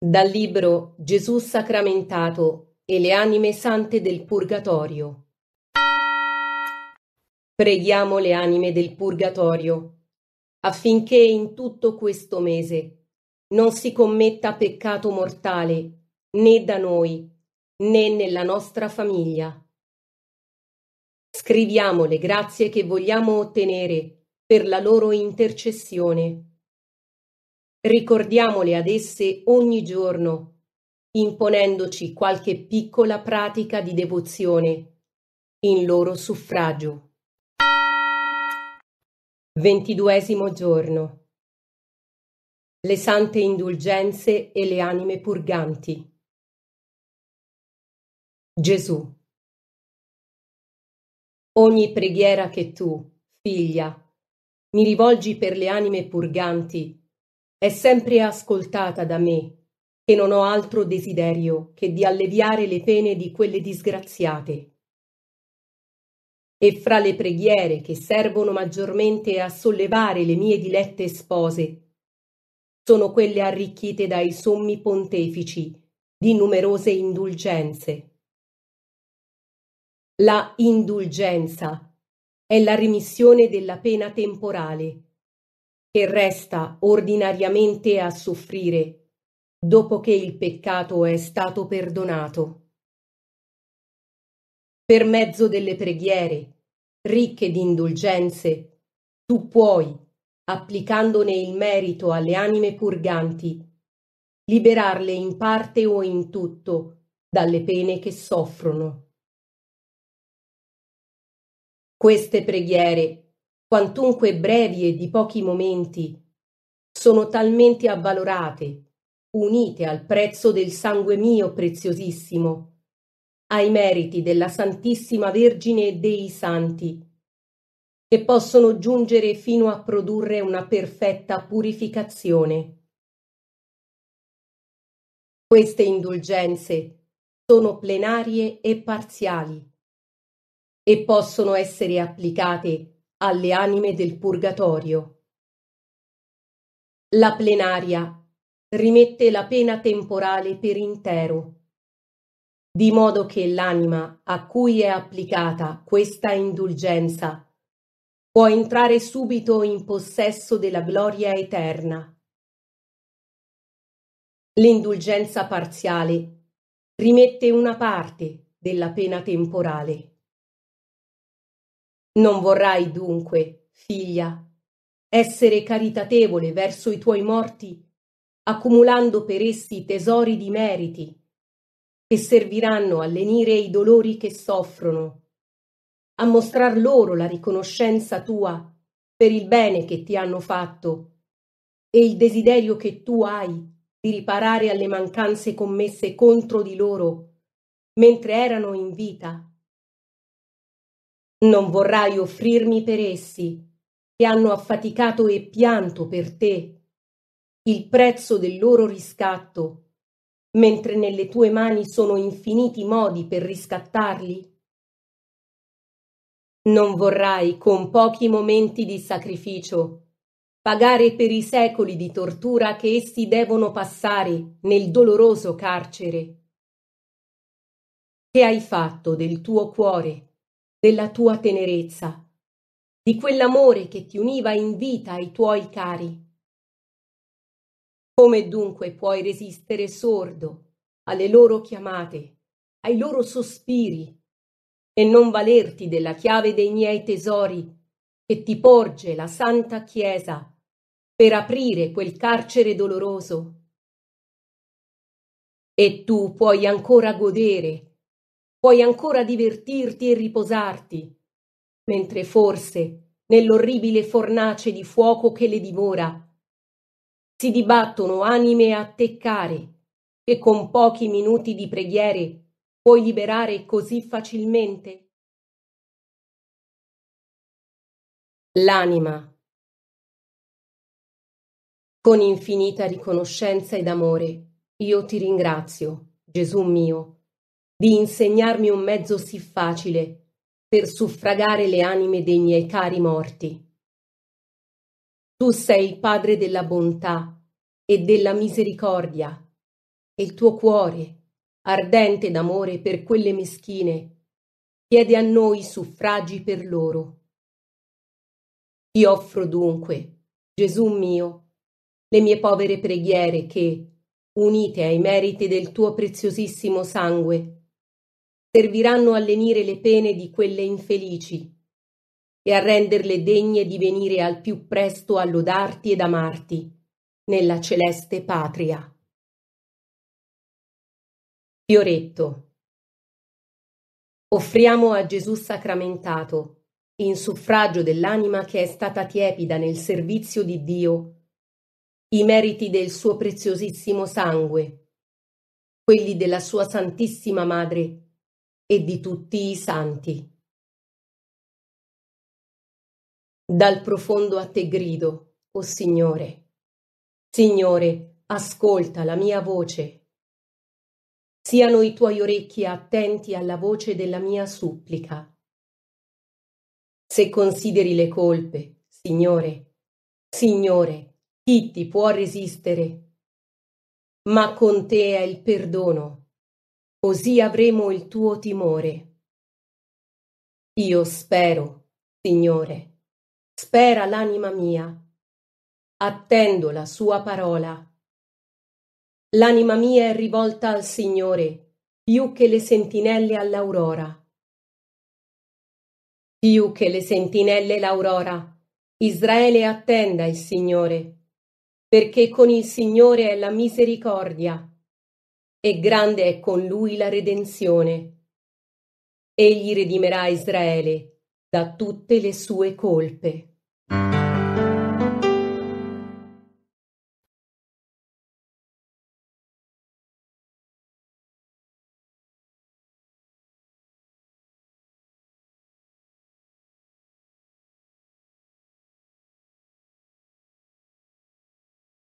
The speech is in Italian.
Dal libro "Gesù sacramentato e le anime sante del Purgatorio". Preghiamo le anime del Purgatorio affinché in tutto questo mese non si commetta peccato mortale né da noi né nella nostra famiglia. Scriviamo le grazie che vogliamo ottenere per la loro intercessione ricordiamole ad esse ogni giorno, imponendoci qualche piccola pratica di devozione in loro suffragio. Ventiduesimo giorno. Le sante indulgenze e le anime purganti. Gesù. Ogni preghiera che tu, figlia, mi rivolgi per le anime purganti, è sempre ascoltata da me, che non ho altro desiderio che di alleviare le pene di quelle disgraziate. E fra le preghiere che servono maggiormente a sollevare le mie dilette spose, sono quelle arricchite dai sommi pontefici di numerose indulgenze. La indulgenza è la remissione della pena temporale che resta ordinariamente a soffrire dopo che il peccato è stato perdonato. Per mezzo delle preghiere, ricche di indulgenze, tu puoi, applicandone il merito alle anime purganti, liberarle in parte o in tutto dalle pene che soffrono. Queste preghiere quantunque brevi e di pochi momenti, sono talmente avvalorate, unite al prezzo del sangue mio preziosissimo, ai meriti della Santissima Vergine e dei Santi, che possono giungere fino a produrre una perfetta purificazione. Queste indulgenze sono plenarie e parziali e possono essere applicate alle anime del purgatorio. La plenaria rimette la pena temporale per intero, di modo che l'anima a cui è applicata questa indulgenza può entrare subito in possesso della gloria eterna. L'indulgenza parziale rimette una parte della pena temporale. Non vorrai dunque, figlia, essere caritatevole verso i tuoi morti, accumulando per essi tesori di meriti, che serviranno a lenire i dolori che soffrono, a mostrar loro la riconoscenza tua per il bene che ti hanno fatto e il desiderio che tu hai di riparare alle mancanze commesse contro di loro mentre erano in vita non vorrai offrirmi per essi, che hanno affaticato e pianto per te il prezzo del loro riscatto, mentre nelle tue mani sono infiniti modi per riscattarli? Non vorrai con pochi momenti di sacrificio pagare per i secoli di tortura che essi devono passare nel doloroso carcere. Che hai fatto del tuo cuore della tua tenerezza, di quell'amore che ti univa in vita ai tuoi cari. Come dunque puoi resistere sordo alle loro chiamate, ai loro sospiri, e non valerti della chiave dei miei tesori che ti porge la Santa Chiesa per aprire quel carcere doloroso? E tu puoi ancora godere puoi ancora divertirti e riposarti, mentre forse, nell'orribile fornace di fuoco che le divora si dibattono anime a teccare, che con pochi minuti di preghiere puoi liberare così facilmente? L'anima. Con infinita riconoscenza ed amore, io ti ringrazio, Gesù mio di insegnarmi un mezzo sì facile per suffragare le anime dei miei cari morti. Tu sei il Padre della bontà e della misericordia, e il tuo cuore, ardente d'amore per quelle meschine, chiede a noi suffragi per loro. Ti offro dunque, Gesù mio, le mie povere preghiere che, unite ai meriti del tuo preziosissimo sangue, serviranno a lenire le pene di quelle infelici e a renderle degne di venire al più presto a lodarti ed amarti nella celeste patria. Fioretto. Offriamo a Gesù sacramentato, in suffragio dell'anima che è stata tiepida nel servizio di Dio, i meriti del suo preziosissimo sangue, quelli della sua Santissima Madre, e di tutti i santi. Dal profondo a te grido, o Signore. Signore, ascolta la mia voce. Siano i tuoi orecchi attenti alla voce della mia supplica. Se consideri le colpe, Signore, Signore, chi ti può resistere? Ma con te è il perdono così avremo il tuo timore. Io spero, Signore, spera l'anima mia, attendo la sua parola. L'anima mia è rivolta al Signore, più che le sentinelle all'aurora. Più che le sentinelle l'aurora, Israele attenda il Signore, perché con il Signore è la misericordia e grande è con lui la redenzione. Egli redimerà Israele da tutte le sue colpe.